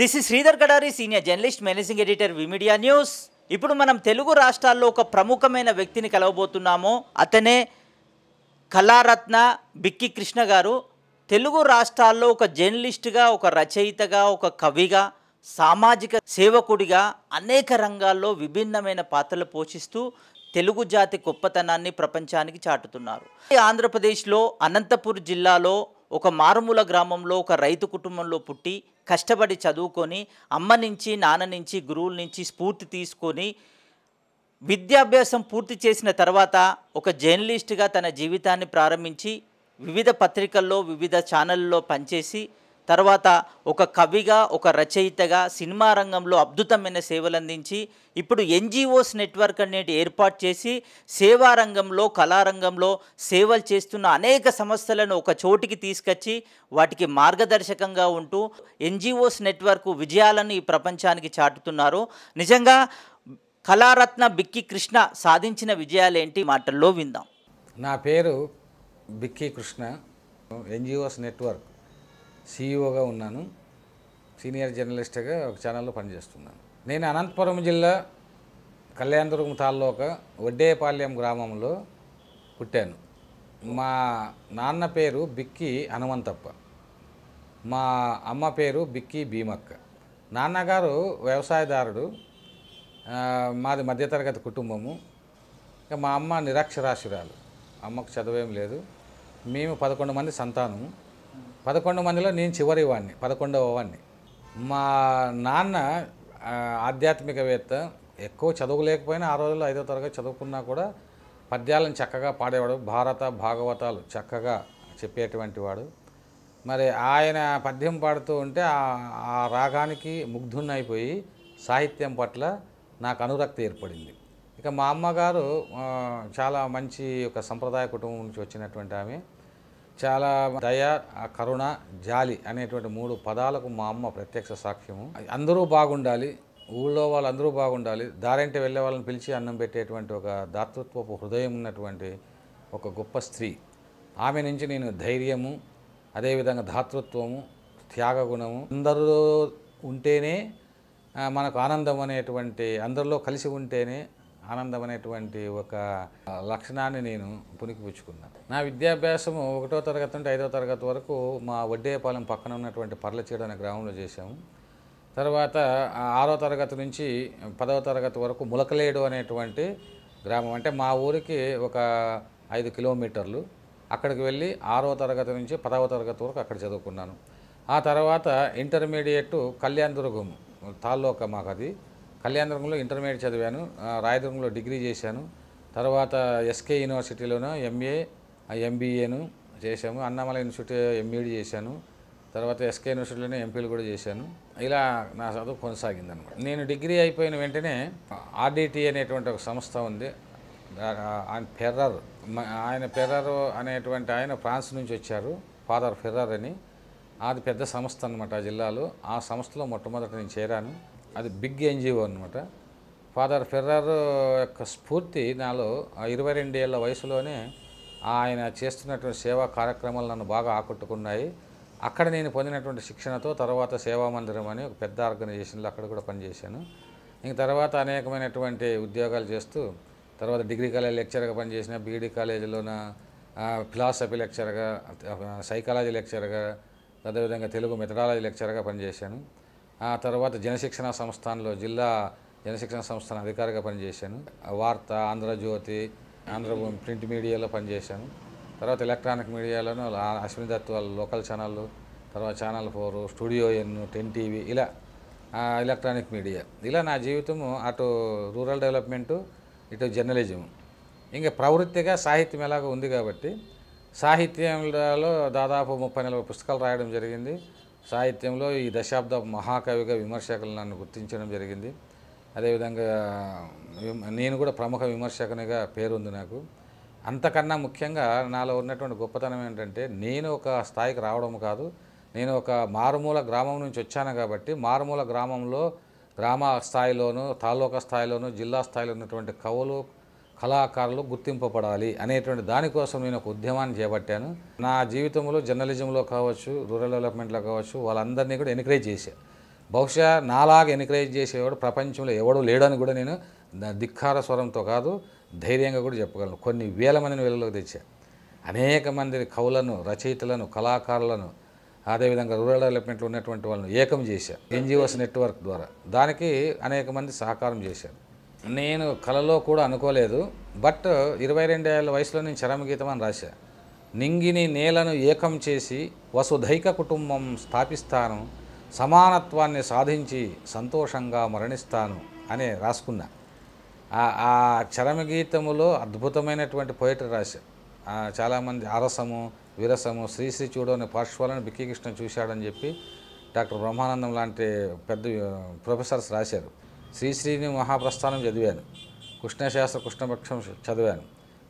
this is Sridhar Gadari senior journalist managing editor V media news ఇప్పుడు మనం తెలుగు రాష్ట్రాల్లో ఒక ప్రముఖమైన వ్యక్తిని కలవబోతున్నాము అతనే కళారత్న బిక్కి కృష్ణ గారు తెలుగు రాష్ట్రాల్లో ఒక జర్నలిస్ట్గా ఒక రచయితగా ఒక కవిగా సామాజిక సేవకుడిగా అనేక రంగాల్లో విభిన్నమైన పాత్రలు పోషిస్తూ తెలుగు జాతి గొప్పతనాన్ని ప్రపంచానికి చాటుతున్నారు ఆంధ్రప్రదేశ్లో అనంతపూర్ జిల్లాలో ఒక మారుమూల గ్రామంలో ఒక రైతు కుటుంబంలో పుట్టి కష్టపడి చదువుకొని అమ్మ నుంచి నాన్న నుంచి గురువుల నుంచి స్ఫూర్తి తీసుకొని విద్యాభ్యాసం పూర్తి చేసిన తర్వాత ఒక జర్నలిస్ట్గా తన జీవితాన్ని ప్రారంభించి వివిధ పత్రికల్లో వివిధ ఛానళ్ళలో పనిచేసి తర్వాత ఒక కవిగా ఒక రచయితగా సినిమా రంగంలో అద్భుతమైన సేవలు అందించి ఇప్పుడు ఎన్జిఓస్ నెట్వర్క్ అనేది ఏర్పాటు చేసి సేవా రంగంలో కళారంగంలో సేవలు చేస్తున్న అనేక సమస్యలను ఒక చోటికి తీసుకొచ్చి వాటికి మార్గదర్శకంగా ఉంటూ ఎన్జిఓస్ నెట్వర్క్ విజయాలను ఈ ప్రపంచానికి చాటుతున్నారు నిజంగా కళారత్న బిక్కి కృష్ణ సాధించిన విజయాలేంటి మాటల్లో విందాం నా పేరు బిక్కి కృష్ణ ఎన్జిఓస్ నెట్వర్క్ సీఈఓగా e ఉన్నాను సీనియర్ జర్నలిస్ట్గా ఒక ఛానల్లో పనిచేస్తున్నాను నేను అనంతపురం జిల్లా కళ్యాణదుర్గం తాలూక వడ్డేపాలెం గ్రామంలో పుట్టాను మా నాన్న పేరు బిక్కి హనుమంతప్ప మా అమ్మ పేరు బిక్కి భీమక్క నాన్నగారు వ్యవసాయదారుడు మాది మధ్యతరగతి కుటుంబము ఇంకా మా అమ్మ నిరాక్షరాశురాలు అమ్మకు చదువేం లేదు మేము పదకొండు మంది సంతానము పదకొండు మందిలో నేను చివరి వాడిని పదకొండవ వాడిని మా నాన్న ఆధ్యాత్మికవేత్త ఎక్కువ చదువులేకపోయినా ఆ రోజుల్లో ఐదో తరగతి చదువుకున్నా కూడా పద్యాలను చక్కగా పాడేవాడు భారత భాగవతాలు చక్కగా చెప్పేటువంటి వాడు మరి ఆయన పద్యం పాడుతూ ఉంటే ఆ రాగానికి ముగ్ధున్నైపోయి సాహిత్యం పట్ల నాకు అనురక్తి ఏర్పడింది ఇక మా అమ్మగారు చాలా మంచి ఒక సంప్రదాయ కుటుంబం నుంచి వచ్చినటువంటి ఆమె చాలా దయ కరుణ జాలి అనేటువంటి మూడు పదాలకు మా అమ్మ ప్రత్యక్ష సాక్ష్యము అందరూ బాగుండాలి ఊళ్ళో వాళ్ళందరూ బాగుండాలి దారంటే వెళ్ళే వాళ్ళని పిలిచి అన్నం పెట్టేటువంటి ఒక దాతృత్వపు హృదయం ఉన్నటువంటి ఒక గొప్ప స్త్రీ ఆమె నుంచి నేను ధైర్యము అదేవిధంగా దాతృత్వము త్యాగ గుణము అందరూ ఉంటేనే మనకు ఆనందం అనేటువంటి అందరిలో కలిసి ఉంటేనే ఆనందం అనేటువంటి ఒక లక్షణాన్ని నేను పునికిపుచ్చుకున్నాను నా విద్యాభ్యాసము ఒకటో తరగతి నుండి ఐదో తరగతి వరకు మా వడ్డేపాలెం పక్కన ఉన్నటువంటి పర్లచీడ అనే గ్రామంలో చేశాము తర్వాత ఆరో తరగతి నుంచి పదవ తరగతి వరకు ములకలేడు అనేటువంటి గ్రామం అంటే మా ఊరికి ఒక ఐదు కిలోమీటర్లు అక్కడికి వెళ్ళి ఆరో తరగతి నుంచి పదవ తరగతి వరకు అక్కడ చదువుకున్నాను ఆ తర్వాత ఇంటర్మీడియట్ కళ్యాణ్ దుర్గం తాల్లోక మాకు అది కళ్యాణదుర్గంలో ఇంటర్మీడియట్ చదివాను రాయదుర్గంలో డిగ్రీ చేశాను తర్వాత ఎస్కే యూనివర్సిటీలోనూ ఎంఏ ఎంబీఏను చేశాము అన్నామల యూనివర్సిటీ ఎంఈడి చేశాను తర్వాత ఎస్కే యూనివర్సిటీలోనే ఎంపీలు కూడా చేశాను ఇలా నా చదువు అనమాట నేను డిగ్రీ అయిపోయిన వెంటనే ఆర్డిటీ అనేటువంటి ఒక సంస్థ ఉంది ఆయన ఫెర్రర్ ఆయన ఫెర్రర్ అనేటువంటి ఆయన ఫ్రాన్స్ నుంచి వచ్చారు ఫాదర్ ఫెర్రర్ అని అది పెద్ద సంస్థ అనమాట ఆ జిల్లాలో ఆ సంస్థలో మొట్టమొదట నేను చేరాను అది బిగ్ ఎన్జిఓ అనమాట ఫాదర్ ఫెర్రారు యొక్క స్ఫూర్తి నాలో ఇరవై రెండు ఏళ్ళ వయసులోనే ఆయన చేస్తున్నటువంటి సేవా కార్యక్రమాలు నన్ను బాగా ఆకట్టుకున్నాయి అక్కడ నేను పొందినటువంటి శిక్షణతో తర్వాత సేవా మందిరం అని ఒక పెద్ద ఆర్గనైజేషన్లో అక్కడ కూడా పనిచేశాను ఇంక తర్వాత అనేకమైనటువంటి ఉద్యోగాలు చేస్తూ తర్వాత డిగ్రీ కాలేజ్ లెక్చర్గా పనిచేసిన బీఈడి కాలేజీలోన ఫిలాసఫీ లెక్చర్గా సైకాలజీ లెక్చర్గా అదేవిధంగా తెలుగు మెథడాలజీ లెక్చర్గా పనిచేశాను ఆ తర్వాత జనశిక్షణ సంస్థానంలో జిల్లా జనశిక్షణ సంస్థాన అధికారిగా పనిచేశాను వార్త ఆంధ్రజ్యోతి ఆంధ్రభూమి ప్రింట్ మీడియాలో పనిచేశాను తర్వాత ఎలక్ట్రానిక్ మీడియాలోను అశ్విని దత్ వాళ్ళ లోకల్ ఛానళ్ళు తర్వాత channel four studio N ten TV ఇలా ఎలక్ట్రానిక్ మీడియా ఇలా నా జీవితము అటు రూరల్ డెవలప్మెంటు ఇటు జర్నలిజం ఇంకా ప్రవృత్తిగా సాహిత్యం ఎలాగో ఉంది కాబట్టి సాహిత్యంలో దాదాపు ముప్పై నలభై పుస్తకాలు రాయడం జరిగింది సాహిత్యంలో ఈ దశాబ్ద మహాకవిగా విమర్శకులు నన్ను గుర్తించడం జరిగింది అదేవిధంగా నేను కూడా ప్రముఖ విమర్శకునిగా పేరుంది నాకు అంతకన్నా ముఖ్యంగా నాలో ఉన్నటువంటి గొప్పతనం ఏంటంటే నేను ఒక స్థాయికి రావడం కాదు నేను ఒక మారుమూల గ్రామం నుంచి వచ్చాను కాబట్టి మారుమూల గ్రామంలో గ్రామ స్థాయిలోను తాలూకా స్థాయిలోనూ జిల్లా స్థాయిలో ఉన్నటువంటి కవులు కళాకారులు గుర్తింపబడాలి అనేటువంటి దానికోసం నేను ఒక ఉద్యమాన్ని చేపట్టాను నా జీవితంలో జర్నలిజంలో కావచ్చు రూరల్ డెవలప్మెంట్లో కావచ్చు వాళ్ళందరినీ కూడా ఎన్కరేజ్ చేశాను బహుశా నాలాగా ఎన్కరేజ్ చేసేవాడు ప్రపంచంలో ఎవడో లేడని కూడా నేను ధిక్కార స్వరంతో కాదు ధైర్యంగా కూడా చెప్పగలను కొన్ని వేల మందిని వెలుగులోకి తెచ్చా అనేక మంది కవులను రచయితలను కళాకారులను అదేవిధంగా రూరల్ డెవలప్మెంట్లో ఉన్నటువంటి వాళ్ళని ఏకం చేశాను ఎన్జిఓస్ నెట్వర్క్ ద్వారా దానికి అనేక మంది సహకారం చేశారు నేను కలలో కూడా అనుకోలేదు బట్ ఇరవై రెండేళ్ల వయసులో నేను చరమగీతం అని రాశా నింగిని నేలను ఏకం చేసి వసుధైక కుటుంబం స్థాపిస్తాను సమానత్వాన్ని సాధించి సంతోషంగా మరణిస్తాను అనే రాసుకున్నా ఆ చరమగీతములో అద్భుతమైనటువంటి పోయిటరీ రాశా చాలామంది అరసము విరసము శ్రీశ్రీ చూడు అనే పార్శ్వాలను బిక్కి కృష్ణ చూశాడని చెప్పి డాక్టర్ బ్రహ్మానందం లాంటి పెద్ద ప్రొఫెసర్స్ రాశారు శ్రీశ్రీని మహాప్రస్థానం చదివాను కృష్ణశాస్త్ర కృష్ణపక్షం చదివాను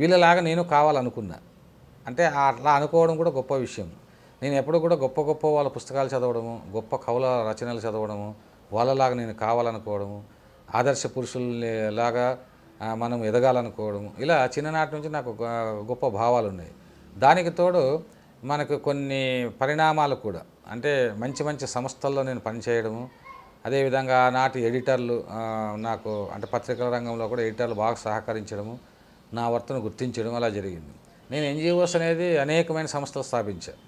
వీళ్ళలాగా నేను కావాలనుకున్నా అంటే అట్లా అనుకోవడం కూడా గొప్ప విషయం నేను ఎప్పుడు కూడా గొప్ప గొప్ప వాళ్ళ పుస్తకాలు చదవడము గొప్ప కవుల రచనలు చదవడము వాళ్ళలాగా నేను కావాలనుకోవడము ఆదర్శ లాగా మనం ఎదగాలనుకోవడము ఇలా చిన్ననాటి నుంచి నాకు గొప్ప భావాలు ఉన్నాయి దానికి తోడు మనకు కొన్ని పరిణామాలు కూడా అంటే మంచి మంచి సంస్థల్లో నేను పనిచేయడము అదేవిధంగా నాటి ఎడిటర్లు నాకు అంటే పత్రికల రంగంలో కూడా ఎడిటర్లు బాగా సహకరించడము నా వర్తను గుర్తించడం అలా జరిగింది నేను ఎన్జిఓస్ అనేది అనేకమైన సంస్థలు స్థాపించాను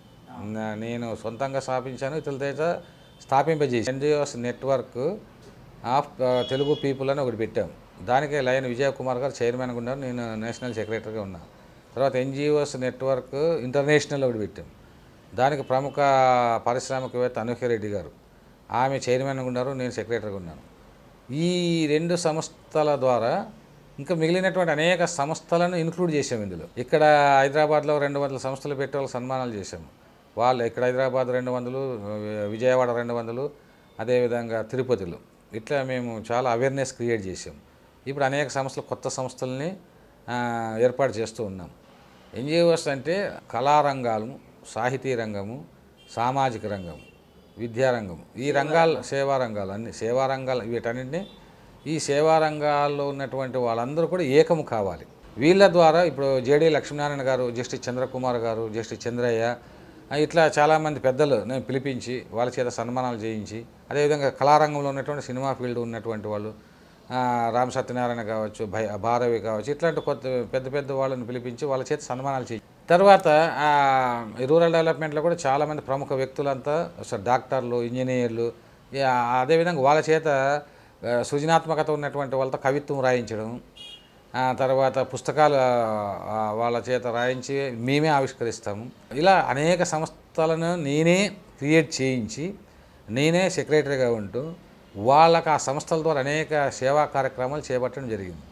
నేను సొంతంగా స్థాపించాను ఇతరుల తెలుదేట స్థాపింపజేసి NGOs network of Telugu people అని ఒకటి పెట్టాం దానికి లయన్ విజయ్ కుమార్ గారు చైర్మన్గా ఉన్నారు నేను నేషనల్ సెక్రటరీగా ఉన్నాను తర్వాత ఎన్జిఓస్ నెట్వర్క్ ఇంటర్నేషనల్ ఒకటి పెట్టాం దానికి ప్రముఖ పారిశ్రామికవేత్త అనూహ్య రెడ్డి గారు ఆమె చైర్మన్గా ఉన్నారు నేను సెక్రటరీగా ఉన్నాను ఈ రెండు సంస్థల ద్వారా ఇంకా మిగిలినటువంటి అనేక సంస్థలను ఇన్క్లూడ్ చేసాము ఇందులో ఇక్కడ హైదరాబాద్లో రెండు వందల సంస్థలు పెట్టే వాళ్ళు సన్మానాలు చేశాము వాళ్ళు ఇక్కడ హైదరాబాద్ రెండు వందలు విజయవాడ రెండు వందలు అదేవిధంగా తిరుపతిలో ఇట్లా మేము చాలా అవేర్నెస్ క్రియేట్ చేసాం ఇప్పుడు అనేక సంస్థలు కొత్త సంస్థల్ని ఏర్పాటు చేస్తూ ఉన్నాం ఎన్జిఓస్ అంటే కళారంగాలు సాహితీ రంగము సామాజిక రంగము విద్యారంగం ఈ రంగాలు సేవా రంగాలు అన్ని సేవా రంగాలు వీటన్నింటినీ ఈ సేవా రంగాల్లో ఉన్నటువంటి వాళ్ళందరూ కూడా ఏకం కావాలి వీళ్ళ ద్వారా ఇప్పుడు జేడీ లక్ష్మీనారాయణ గారు జస్టిస్ చంద్రకుమార్ గారు జస్టిస్ చంద్రయ్య ఇట్లా చాలామంది పెద్దలు నేను పిలిపించి వాళ్ళ చేత సన్మానాలు చేయించి అదేవిధంగా కళారంగంలో ఉన్నటువంటి సినిమా ఫీల్డ్ ఉన్నటువంటి వాళ్ళు రామ్ సత్యనారాయణ కావచ్చు భారవి కావచ్చు ఇట్లాంటి కొత్త పెద్ద పెద్ద వాళ్ళని పిలిపించి వాళ్ళ చేత సన్మానాలు చేయి తర్వాత రూరల్ డెవలప్మెంట్లో కూడా చాలామంది ప్రముఖ వ్యక్తులంతా డాక్టర్లు ఇంజనీర్లు అదేవిధంగా వాళ్ళ చేత సృజనాత్మకత ఉన్నటువంటి వాళ్ళతో కవిత్వం రాయించడం తర్వాత పుస్తకాలు వాళ్ళ చేత రాయించి మేమే ఆవిష్కరిస్తాము ఇలా అనేక సంస్థలను నేనే క్రియేట్ చేయించి నేనే సెక్రటరీగా ఉంటూ వాళ్ళకు ఆ సంస్థల ద్వారా అనేక సేవా కార్యక్రమాలు చేపట్టడం జరిగింది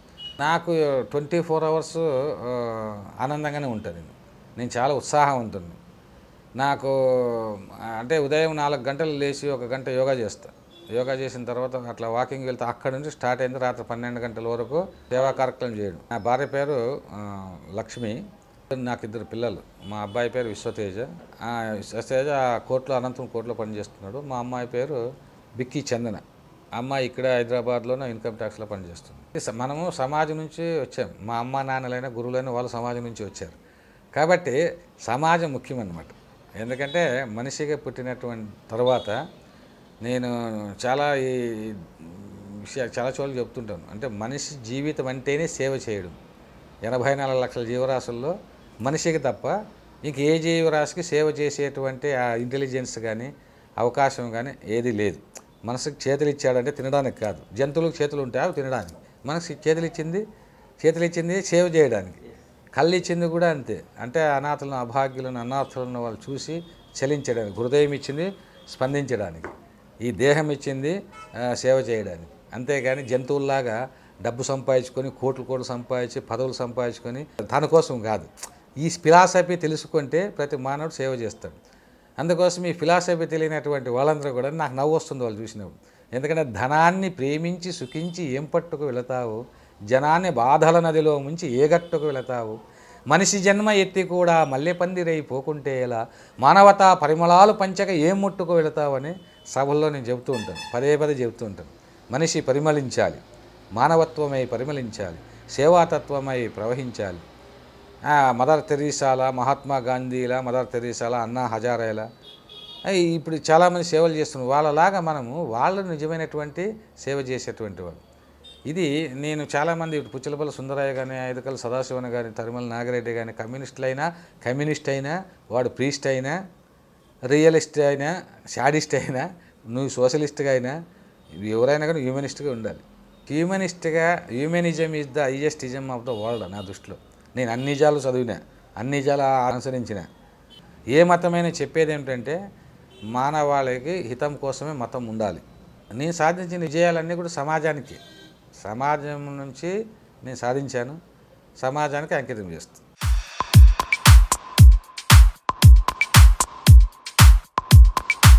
నాకు ట్వంటీ ఫోర్ అవర్స్ ఆనందంగానే ఉంటుంది నేను చాలా ఉత్సాహవంతుడిని నాకు అంటే ఉదయం నాలుగు గంటలు లేచి ఒక గంట యోగా చేస్తా యోగా చేసిన తర్వాత అట్లా వాకింగ్ వెళ్తే అక్కడ నుంచి స్టార్ట్ అయింది రాత్రి పన్నెండు గంటల వరకు సేవా కార్యక్రమం చేయడం నా భార్య పేరు లక్ష్మి నాకు ఇద్దరు పిల్లలు మా అబ్బాయి పేరు విశ్వతేజ విశ్వతేజ కోర్టులో అనంతరం కోర్టులో పనిచేస్తున్నాడు మా అమ్మాయి పేరు బిక్కీ చందన అమ్మాయి ఇక్కడ హైదరాబాద్లోనే ఇన్కమ్ ట్యాక్స్లో పనిచేస్తుంది మనము సమాజం నుంచి వచ్చాం మా అమ్మ నాన్నలైన గురువులైన వాళ్ళు సమాజం నుంచి వచ్చారు కాబట్టి సమాజం ముఖ్యమన్నమాట ఎందుకంటే మనిషిగా పుట్టినటువంటి తర్వాత నేను చాలా ఈ విషయాలు చాలా చోట్ల చెప్తుంటాను అంటే మనిషి జీవితం అంటేనే సేవ చేయడం ఎనభై నాలుగు లక్షల జీవరాశుల్లో మనిషికి తప్ప ఇంక ఏ జీవరాశికి సేవ చేసేటువంటి ఆ ఇంటెలిజెన్స్ కానీ అవకాశం కానీ ఏది లేదు మనసుకు చేతులు ఇచ్చాడంటే తినడానికి కాదు జంతువులకు చేతులు ఉంటాయి అవి తినడానికి మనసుకి చేతులు ఇచ్చింది చేతులు ఇచ్చింది సేవ చేయడానికి కళ్ళిచ్చింది కూడా అంతే అంటే అనాథలను అభాగ్యులను అనాథులను వాళ్ళు చూసి చలించడానికి హృదయం ఇచ్చింది స్పందించడానికి ఈ దేహం ఇచ్చింది సేవ చేయడానికి అంతేగాని జంతువుల్లాగా డబ్బు సంపాదించుకొని కోట్లు కోట్లు సంపాదించి పదవులు సంపాదించుకొని తన కోసం కాదు ఈ ఫిలాసఫీ తెలుసుకుంటే ప్రతి మానవుడు సేవ చేస్తాడు అందుకోసం ఈ ఫిలాసఫీ తెలియనటువంటి వాళ్ళందరూ కూడా నాకు నవ్వు వస్తుంది వాళ్ళు చూసినప్పుడు ఎందుకంటే ధనాన్ని ప్రేమించి సుఖించి ఏం పట్టుకు వెళతావు జనాన్ని బాధల నదిలో ముంచి ఏగట్టుకు వెళతావు మనిషి జన్మ ఎత్తి కూడా మల్లెపందిరై పోకుంటే ఎలా మానవతా పరిమళాలు పంచక ఏం ముట్టుకు వెళతావని సభల్లో నేను చెబుతూ ఉంటాను పదే పదే చెబుతూ ఉంటాను మనిషి పరిమళించాలి మానవత్వమై పరిమళించాలి సేవాతత్వమై ప్రవహించాలి మదర్ తెరీసాల మహాత్మా గాంధీలా మదర్ తెరీసాల అన్నా హజారేలా ఇప్పుడు చాలామంది సేవలు చేస్తున్నారు వాళ్ళలాగా మనము వాళ్ళు నిజమైనటువంటి సేవ చేసేటువంటి వాళ్ళు ఇది నేను చాలామంది పుచ్చలపల్ల సుందరయ్య కానీ ఐదుకల్ సదాశివన్ కానీ తరుమల నాగిరెడ్డి కానీ కమ్యూనిస్టులు అయినా కమ్యూనిస్ట్ అయినా వాడు ప్రీస్ట్ అయినా రియలిస్ట్ అయినా షాడిస్ట్ అయినా నువ్వు సోషలిస్ట్గా అయినా ఎవరైనా కానీ హ్యూమనిస్ట్గా ఉండాలి హ్యూమనిస్ట్గా humanism is the ism of the world నా దృష్టిలో నేను అన్ని నిజాలు చదివిన అన్ని నిజాలు అనుసరించిన ఏ మతమైన చెప్పేది ఏమిటంటే మానవాళికి హితం కోసమే మతం ఉండాలి నేను సాధించిన విజయాలన్నీ కూడా సమాజానికి సమాజం నుంచి నేను సాధించాను సమాజానికి అంకితం చేస్తాను